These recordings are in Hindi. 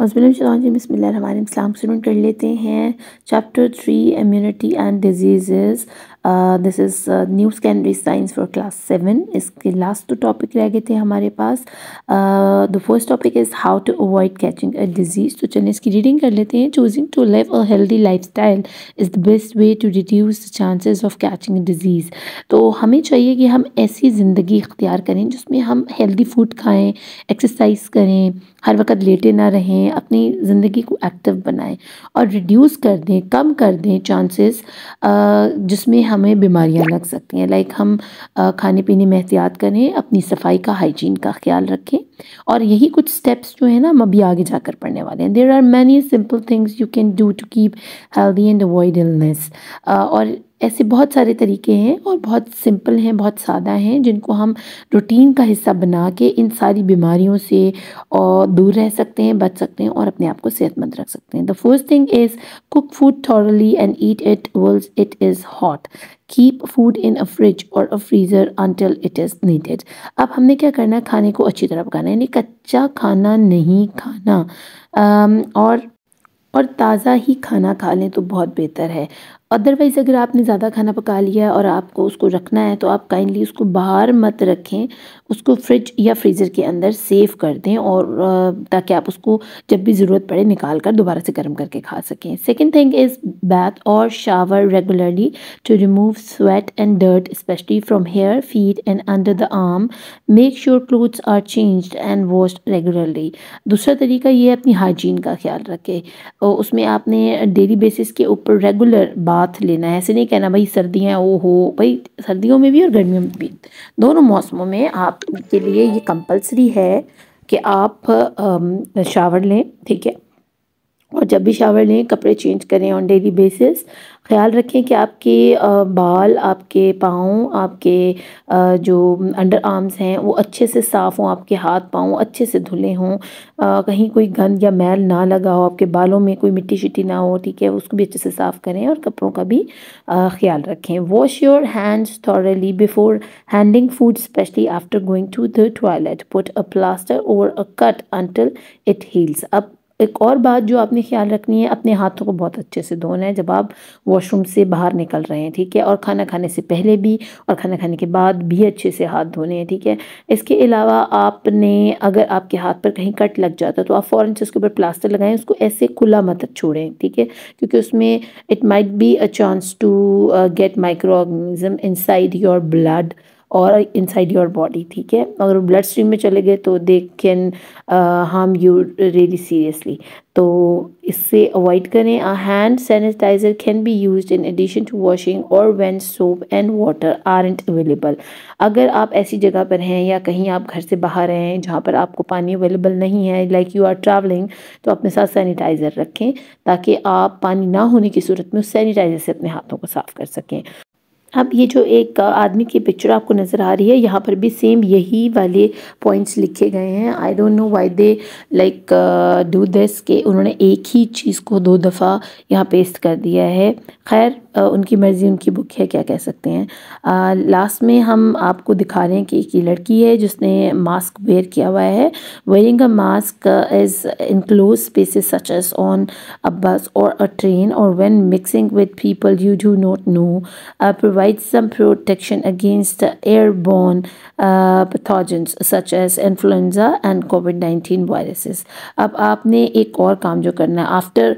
बसमिल स्टूडेंट कर लेते हैं chapter three immunity and disease this is new secondary science for class seven इसके लास्ट तो टॉपिक रह गए थे हमारे पास the first topic is how to avoid catching a disease तो चलिए इसकी रीडिंग कर लेते हैं choosing to live a healthy life style is the best way to reduce chances of catching disease तो हमें चाहिए कि हम ऐसी ज़िंदगी इख्तियार करें जिसमें हम हेल्दी फूड खाएँ एक्सरसाइज करें हर वक्त लेटे ना रहें करें अपनी ज़िंदगी को एक्टिव बनाएं और रिड्यूस कर दें कम कर दें चांसेस जिसमें हमें बीमारियां लग सकती हैं लाइक हम खाने पीने में एहतियात करें अपनी सफाई का हाइजीन का ख्याल रखें और यही कुछ स्टेप्स जो है ना हम अभी आगे जाकर पढ़ने वाले हैं there are many simple things you can do to keep healthy and avoid illness और ऐसे बहुत सारे तरीके हैं और बहुत सिंपल हैं बहुत सादा हैं जिनको हम रूटीन का हिस्सा बना के इन सारी बीमारियों से और दूर रह सकते हैं बच सकते हैं और अपने आप को सेहतमंद रख सकते हैं the first thing is cook food thoroughly and eat it while it is hot keep food in a fridge or a freezer until it is needed अब हमने क्या करना है खाने को अच्छी तरह पकाना यानी कच्चा खाना नहीं खाना और और ताज़ा ही खाना खा लें तो बहुत बेहतर है अदरवाइज़ अगर आपने ज़्यादा खाना पका लिया है और आपको उसको रखना है तो आप काइंडली उसको बाहर मत रखें उसको फ्रिज या फ्रीज़र के अंदर सेव कर दें और ताकि आप उसको जब भी ज़रूरत पड़े निकाल कर दोबारा से गर्म करके खा सकें second thing is bath or shower regularly to remove sweat and dirt especially from hair feet and under the arm make sure clothes are change and wash regularly दूसरा तरीका ये है अपनी हाइजीन का ख्याल रखें उसमें आपने डेली बेसिस के ऊपर रेगुलर साथ लेना है ऐसे नहीं कहना भाई सर्दियाँ ओ हो भाई सर्दियों में भी और गर्मियों में भी दोनों मौसमों में आपके लिए ये कंपलसरी है कि आप शावर लें ठीक है और जब भी शावर लें कपड़े चेंज करें ऑन डेली बेसिस ख्याल रखें कि आपके बाल आपके पाँव आपके जो अंडर आर्म्स हैं वो अच्छे से साफ़ हों आपके हाथ पाँव अच्छे से धुले हों कहीं कोई गंद या मैल ना लगा हो आपके बालों में कोई मिट्टी शिट्टी ना हो ठीक है उसको भी अच्छे से साफ़ करें और कपड़ों का भी ख्याल रखें wash your hands thoroughly before handling food especially after going to the toilet put a plaster on a cut until it heals अब एक और बात जो आपने ख्याल रखनी है अपने हाथों को बहुत अच्छे से धोना है जब आप वॉशरूम से बाहर निकल रहे हैं ठीक है और खाना खाने से पहले भी और खाना खाने के बाद भी अच्छे से हाथ धोने हैं ठीक है इसके अलावा आपने अगर आपके हाथ पर कहीं कट लग जाता तो आप फ़ौरन से उसके ऊपर प्लास्टर लगाएं उसको ऐसे खुला मत छोड़ें ठीक है क्योंकि उसमें it might be a chance to get micro organism in your blood or inside your body ठीक है अगर ब्लड स्ट्रीम में चले गए तो they can harm you really seriously तो इससे अवॉइड करें hand sanitiser can be use in addition to washing or when soap and water aren't available अगर आप ऐसी जगह पर हैं या कहीं आप घर से बाहर हैं जहाँ पर आपको पानी अवेलेबल नहीं है लाइक यू आर ट्रैवलिंग तो अपने साथ सैनिटाइज़र रखें ताकि आप पानी ना होने की सूरत में उस सैनिटाइज़र से अपने हाथों को साफ़ कर सकें अब ये जो एक आदमी की पिक्चर आपको नज़र आ रही है यहाँ पर भी सेम यही वाले पॉइंट्स लिखे गए हैं I don't know why they like do this के उन्होंने एक ही चीज़ को दो दफ़ा यहाँ पेस्ट कर दिया है खैर उनकी मर्ज़ी उनकी बुक है क्या कह सकते हैं लास्ट में हम आपको दिखा रहे हैं कि एक लड़की है जिसने मास्क वेयर किया हुआ है wearing a mask is enclosed spaces such as on a bus or a train or when mixing with people you do not know provides some protection against airborne uh, pathogens such as influenza and covid-19 viruses अब आपने एक और काम जो करना है आफ्टर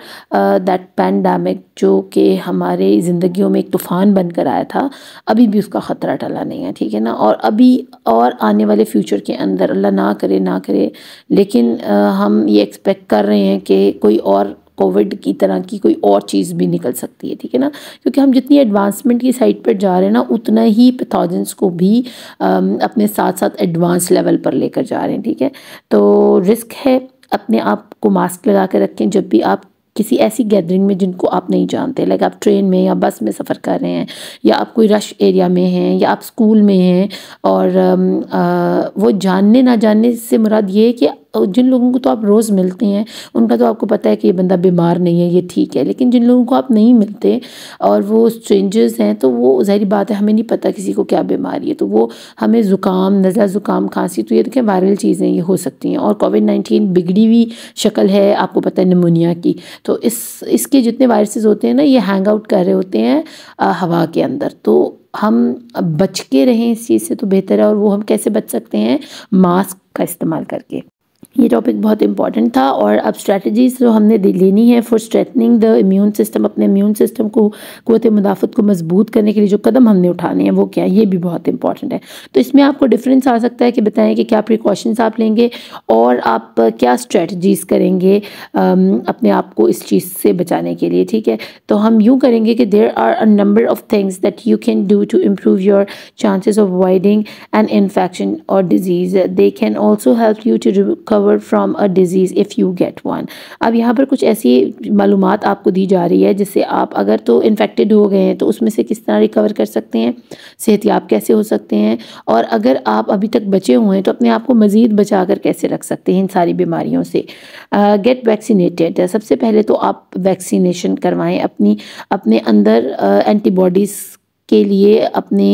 दैट पैंडमिक जो कि हमारे ज़िंदगियों में एक तूफ़ान बनकर आया था अभी भी उसका ख़तरा टला नहीं है ठीक है ना और अभी और आने वाले फ्यूचर के अंदर अल्लाह ना करे ना करे लेकिन uh, हम ये एक्सपेक्ट कर रहे हैं कि कोई और कोविड की तरह की कोई और चीज़ भी निकल सकती है ठीक है ना क्योंकि हम जितनी एडवांसमेंट की साइड पर जा रहे हैं ना उतना ही पैथोजेंस को भी अपने साथ साथ एडवांस लेवल पर लेकर जा रहे हैं ठीक है तो रिस्क है अपने आप को मास्क लगा के रखें जब भी आप किसी ऐसी गैदरिंग में जिनको आप नहीं जानते लाइक आप ट्रेन में या बस में सफ़र कर रहे हैं या आप कोई रश एरिया में हैं या आप स्कूल में हैं और आ, वो जानने ना जानने से मुराद ये है कि जिन लोगों को तो आप रोज़ मिलते हैं उनका तो आपको पता है कि ये बंदा बीमार नहीं है ये ठीक है लेकिन जिन लोगों को आप नहीं मिलते और वो स्ट्रेंजर्स हैं तो वो ज़ाहिर बात है हमें नहीं पता किसी को क्या बीमारी है तो वो हमें ज़ुकाम नज़ला ज़ुकाम खांसी तो ये देखें वायरल चीज़ें ये हो सकती हैं और कोविड नाइन्टीन बिगड़ी हुई शक्ल है आपको पता है नमोनिया की तो इस इसके जितने वायरसेज होते हैं ना ये हैंग आउट कर रहे होते हैं हवा के अंदर तो हम बच के रहें इस चीज़ से तो बेहतर है और वो हम कैसे बच सकते हैं मास्क का इस्तेमाल करके ये टॉपिक बहुत इंपॉर्टेंट था और अब स्ट्रेटजीज़ जो हमने लेनी है for strengthening the immune system अपने इम्यून सिस्टम को कोत मुदाफ़त को मजबूत करने के लिए जो कदम हमने उठाने हैं वो क्या है ये भी बहुत इंपॉर्टेंट है तो इसमें आपको डिफरेंस आ सकता है कि बताएं कि क्या प्रिकॉशंस आप लेंगे और आप क्या स्ट्रेटजीज़ करेंगे अपने आप को इस चीज़ से बचाने के लिए ठीक है तो हम यूँ करेंगे कि there are a number of things that you can do to improve your chances of avoiding and infection or disease they can also help you to recover recover from a disease if you get one अब यहाँ पर कुछ ऐसी मालूम आपको दी जा रही है जिससे आप अगर तो इन्फेक्टेड हो गए हैं तो उसमें से किस तरह रिकवर कर सकते हैं सेहतियाब कैसे हो सकते हैं और अगर आप अभी तक बचे हुए हैं तो अपने आप को मज़ीद बचा कर कैसे रख सकते हैं इन सारी बीमारियों से गेट वैक्सीनेटेड सबसे पहले तो आप वैक्सीनेशन करवाएँ अपनी अपने अंदर एंटीबॉडीज़ के लिए अपने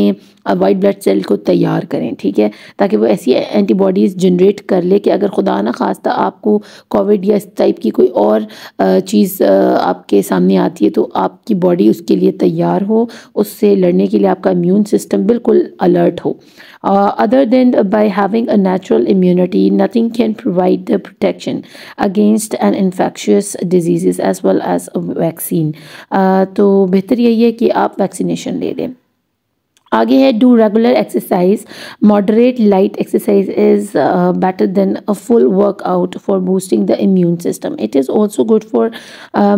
वाइट ब्लड सेल को तैयार करें ठीक है ताकि वो ऐसी एंटीबॉडीज़ जनरेट कर ले कि अगर खुदा ना खास्ता आपको कोविड या इस टाइप की कोई और चीज़ आपके सामने आती है तो आपकी बॉडी उसके लिए तैयार हो उससे लड़ने के लिए आपका इम्यून सिस्टम बिल्कुल अलर्ट हो other than by having a natural immunity nothing can provide the protection against an infectious disease as well as vaccine तो बेहतर यही है कि आप वैक्सीनेशन ले लें आगे है do regular exercise moderate light exercise is better than a full workout for boosting the immune system it is also good for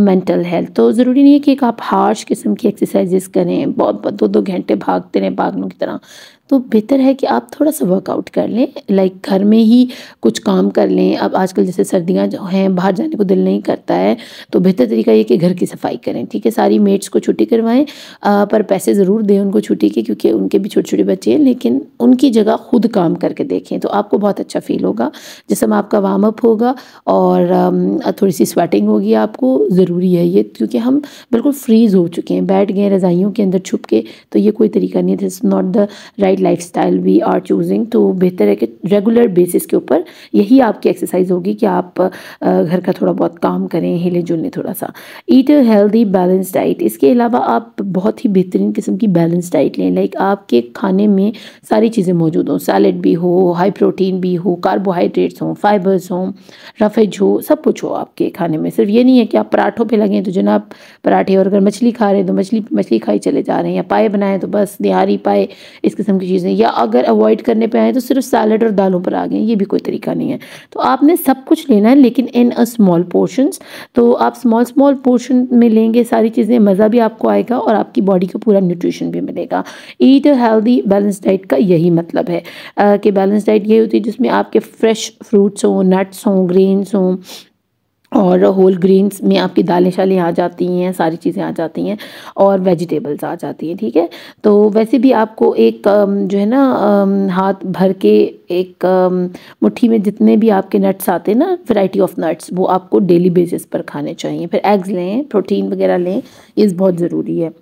mental health तो ज़रूरी नहीं है कि आप हार्श किस्म की एक्सरसाइजेस करें बहुत दो दो घंटे भागते रहें भागनों की तरह तो बेहतर है कि आप थोड़ा सा वर्कआउट कर लें लाइक घर में ही कुछ काम कर लें अब आजकल जैसे सर्दियाँ जो हैं बाहर जाने को दिल नहीं करता है तो बेहतर तरीका ये कि घर की सफाई करें ठीक है सारी मेट्स को छुट्टी करवाएं पर पैसे ज़रूर दें उनको छुट्टी के क्योंकि उनके भी छोटे छोटे बच्चे हैं लेकिन उनकी जगह खुद काम करके देखें तो आपको बहुत अच्छा फील होगा जिसमें आपका वार्म अप होगा और थोड़ी सी स्वेटिंग होगी आपको ज़रूरी है ये क्योंकि हम बिल्कुल फ्रीज़ हो चुके हैं बैठ गए रज़ाइयों के अंदर छुप के तो ये कोई तरीका नहीं है this not the right diet style we are choosing तो बेहतर है कि रेगुलर बेसिस के ऊपर यही आपकी एक्सरसाइज होगी कि आप घर का थोड़ा बहुत काम करें हिले जुलने थोड़ा सा eat a healthy balance diet इसके अलावा आप बहुत ही बेहतरीन किस्म की बैलेंस डाइट लें लाइक आपके खाने में सारी चीज़ें मौजूद हों सैलड भी हो हाई प्रोटीन भी हो कार्बोहाइड्रेट्स हों फाइबर्स हों रफेज हो सब कुछ हो आपके खाने में सिर्फ ये नहीं है कि आप पराठों पर लगें तो जना पराठे और अगर मछली खा रहे हैं तो मछली मछली खाई चले जा रहे हैं या पाए बनाएं तो बस निहारी पाए इस किस्म की चीज़ें या अगर अवॉइड करने पे आए तो सिर्फ सैलड और दालों पर आ गए ये भी कोई तरीका नहीं है तो आपने सब कुछ लेना है लेकिन इन अ स्मॉल पोर्शंस तो आप स्मॉल स्मॉल पोर्शन में लेंगे सारी चीज़ें मज़ा भी आपको आएगा और आपकी बॉडी को पूरा न्यूट्रिशन भी मिलेगा eat a healthy balance diet का यही मतलब है कि बैलेंस डाइट ये होती है जिसमें आपके फ्रेश फ्रूट्स हों नट्स हों ग्रेन्स हों और होल ग्रीन्स में आपकी दालें शालें आ जाती हैं सारी चीज़ें आ जाती हैं और वेजिटेबल्स आ जाती हैं ठीक है तो वैसे भी आपको एक जो है ना हाथ भर के एक मुट्ठी में जितने भी आपके नट्स आते हैं ना वैरायटी ऑफ नट्स वो आपको डेली बेसिस पर खाने चाहिए फिर एग्स लें प्रोटीन वगैरह लें ये बहुत ज़रूरी है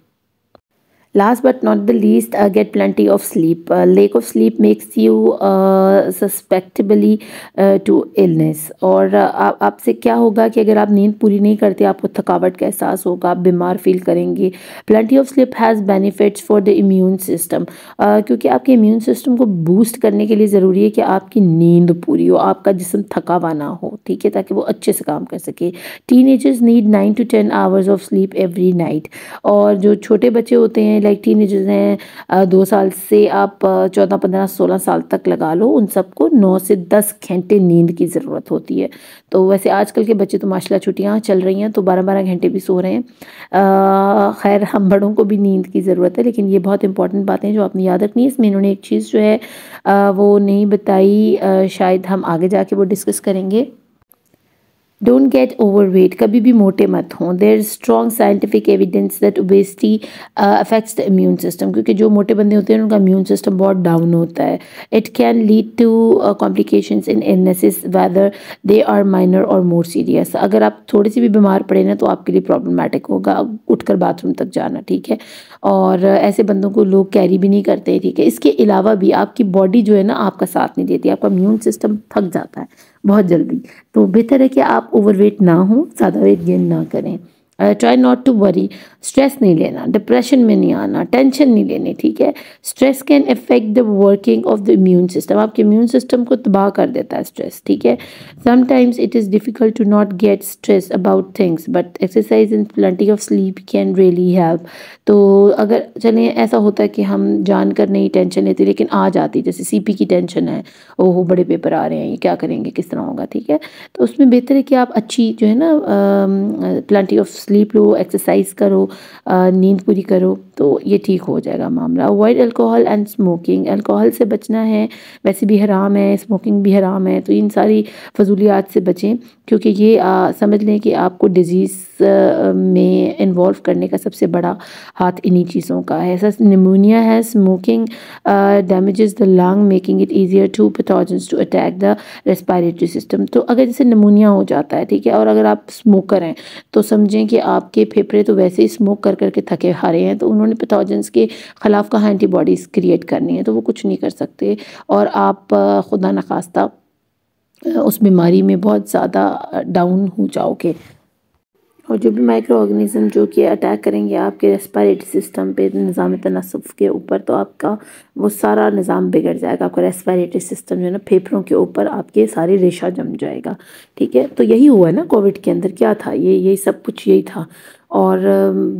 Last but not the least, uh, get plenty of sleep. Uh, lack of sleep makes you uh, illness uh, to illness. और uh, आपसे क्या होगा कि अगर आप नींद पूरी नहीं करते आपको थकावट का एहसास होगा आप बीमार फील करेंगे plenty of sleep has benefits for the immune system क्योंकि आपके इम्यून सिस्टम को बूस्ट करने के लिए ज़रूरी है कि आपकी नींद पूरी हो आपका जिसम थका हुआ ना हो ठीक है ताकि वो अच्छे से काम कर सके teenagers need nine to ten hours of sleep every night और जो छोटे बच्चे होते हैं लाइक टीनेजर्स हैं दो साल से आप चौदह पंद्रह सोलह साल तक लगा लो उन सबको नौ से दस घंटे नींद की ज़रूरत होती है तो वैसे आजकल के बच्चे तो माशाला छुट्टियाँ चल रही हैं तो बारह बारह घंटे भी सो रहे हैं खैर हम बड़ों को भी नींद की ज़रूरत है लेकिन ये बहुत इंपॉर्टेंट बातें जो आपने याद रखनी है इसमें इन्होंने एक चीज़ जो है वो नहीं बताई शायद हम आगे जाके वो डिस्कस करेंगे डोंट गेट ओवर वेट कभी भी मोटे मत हों there strong scientific evidence that obesity affects the immune system क्योंकि जो मोटे बंदे होते हैं उनका इम्यून सिस्टम बहुत डाउन होता है it can lead to complications in illnesses whether they are minor or more serious अगर आप थोड़ी सी भी बीमार पड़े ना तो आपके लिए प्रॉब्लमैटिक होगा उठकर बाथरूम तक जाना ठीक है और ऐसे बंदों को लोग कैरी भी नहीं करते ठीक है इसके अलावा भी आपकी बॉडी जो है ना आपका साथ नहीं देती आपका इम्यून सिस्टम थक जाता है बहुत जल्दी तो बेहतर है कि आप ओवरवेट ना हो ज़्यादा वेट गेन ना करें try not to worry stress नहीं लेना डिप्रेशन में नहीं आना टेंशन नहीं लेनी ठीक है stress can affect the working of the immune system आपके इम्यून सिस्टम को तबाह कर देता है स्ट्रेस ठीक है sometimes it is difficult to not get stress about things but exercise and plenty of sleep can really help तो अगर चलें ऐसा होता है कि हम जान कर नहीं टेंशन लेते लेकिन आ जाती जैसे सी पी की टेंशन है ओहो बड़े पेपर आ रहे हैं ये क्या करेंगे किस तरह होगा ठीक है तो उसमें बेहतर है कि आप अच्छी जो है ना प्लान्टी ऑफ स्लीप लो एक्सरसाइज करो नींद पूरी करो तो ये ठीक हो जाएगा मामला avoid alcohol and smoking alcohol से बचना है वैसे भी हराम है स्मोकिंग भी हराम है तो इन सारी फजूलियात से बचें क्योंकि ये आ, समझ लें कि आपको डिज़ीज़ में इन्वॉल्व करने का सबसे बड़ा हाथ इन्हीं चीज़ों का है ऐसा निमोनिया है smoking damages the lung making it easier to pathogens to attack the respiratory system तो अगर जैसे निमोनिया हो जाता है ठीक है और अगर आप स्मोकर हैं तो समझें कि कि आपके फेफड़े तो वैसे ही स्मोक कर करके थके हारे हैं तो उन्होंने पैथोजेंस के ख़िलाफ़ कहाँ एंटीबॉडीज़ क्रिएट करनी है तो वो कुछ नहीं कर सकते और आप खुदा नखास्ता उस बीमारी में बहुत ज़्यादा डाउन हो जाओगे और जो भी माइक्रो ऑर्गेनिज्म जो कि अटैक करेंगे आपके रेस्पायरेटरी सिस्टम पे निज़ाम तनासब के ऊपर तो आपका वो सारा निज़ाम बिगड़ जाएगा आपका रेस्पायरेटरी सिस्टम जो है ना फेफड़ों के ऊपर आपके सारे रेशा जम जाएगा ठीक है तो यही हुआ ना कोविड के अंदर क्या था ये यही सब कुछ यही था और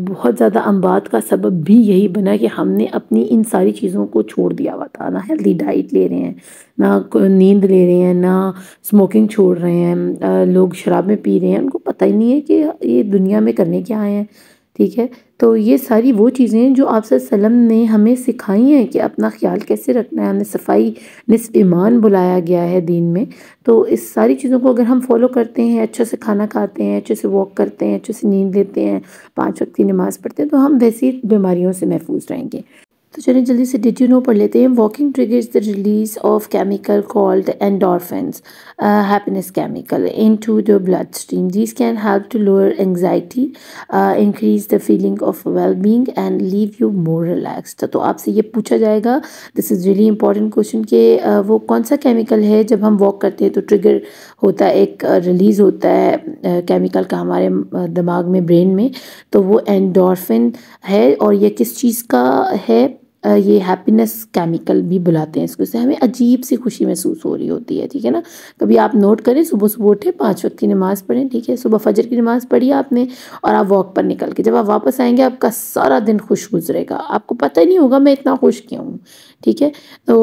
बहुत ज़्यादा अम्बात का सबब भी यही बना कि हमने अपनी इन सारी चीज़ों को छोड़ दिया हुआ था ना हेल्दी डाइट ले रहे हैं ना नींद ले रहे हैं ना स्मोकिंग छोड़ रहे हैं लोग शराब में पी रहे हैं उनको पता ही नहीं है कि ये दुनिया में करने क्या आए हैं ठीक है तो ये सारी वो चीज़ें जो आप सल्लम ने हमें सिखाई हैं कि अपना ख्याल कैसे रखना है हमें सफाई नसब ईमान बुलाया गया है दीन में तो इस सारी चीज़ों को अगर हम फॉलो करते हैं अच्छे से खाना खाते हैं अच्छे से वॉक करते हैं अच्छे से नींद लेते हैं पाँच वक्त की नमाज़ पढ़ते हैं तो हम वैसी बीमारियों से महफूज रहेंगे तो चलिए जल्दी से नो पढ़ लेते हैं walking triggers the release of chemical called endorphins happiness chemical into the blood stream this can help to lower anxiety increase the feeling of well being and leave you more relaxed तो आपसे ये पूछा जाएगा this is really important question कि uh, वो कौन सा केमिकल है जब हम वॉक करते हैं तो ट्रिगर होता है एक रिलीज़ uh, होता है केमिकल uh, का हमारे दिमाग में ब्रेन में तो वो एंडोरफिन है और यह किस चीज़ का है ये हैप्पीनेस केमिकल भी बुलाते हैं इसको इससे हमें अजीब सी खुशी महसूस हो रही होती है ठीक है ना कभी आप नोट करें सुबह सुबह उठे पाँच वक्त की नमाज़ पढ़ें ठीक है सुबह फजर की नमाज़ पढ़ी आपने और आप वॉक पर निकल के जब आप वापस आएंगे आपका सारा दिन खुश गुजरेगा आपको पता ही नहीं होगा मैं इतना खुश क्यों हूँ ठीक है तो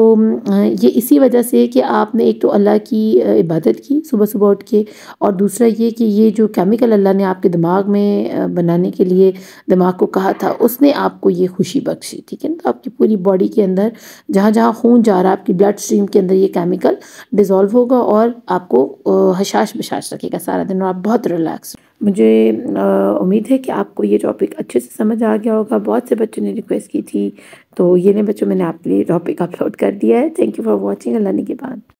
ये इसी वजह से कि आपने एक तो अल्लाह की इबादत की सुबह सुबह उठ के और दूसरा ये कि ये जो केमिकल अल्लाह ने आपके दिमाग में बनाने के लिए दिमाग को कहा था उसने आपको ये खुशी बख्शी ठीक है ना तो आपकी पूरी बॉडी के अंदर जहाँ जहाँ खून जा रहा है आपकी ब्लड स्ट्रीम के अंदर ये केमिकल डिज़ोल्व होगा और आपको हशाश बशाश रखेगा सारा दिन और आप बहुत रिलैक्स मुझे उम्मीद है कि आपको ये टॉपिक अच्छे से समझ आ गया होगा बहुत से बच्चों ने रिक्वेस्ट की थी तो ये ने बच्चों मैंने आपके लिए टॉपिक अपलोड कर दिया है थैंक यू फॉर वॉचिंग अल्लाह ने के बाद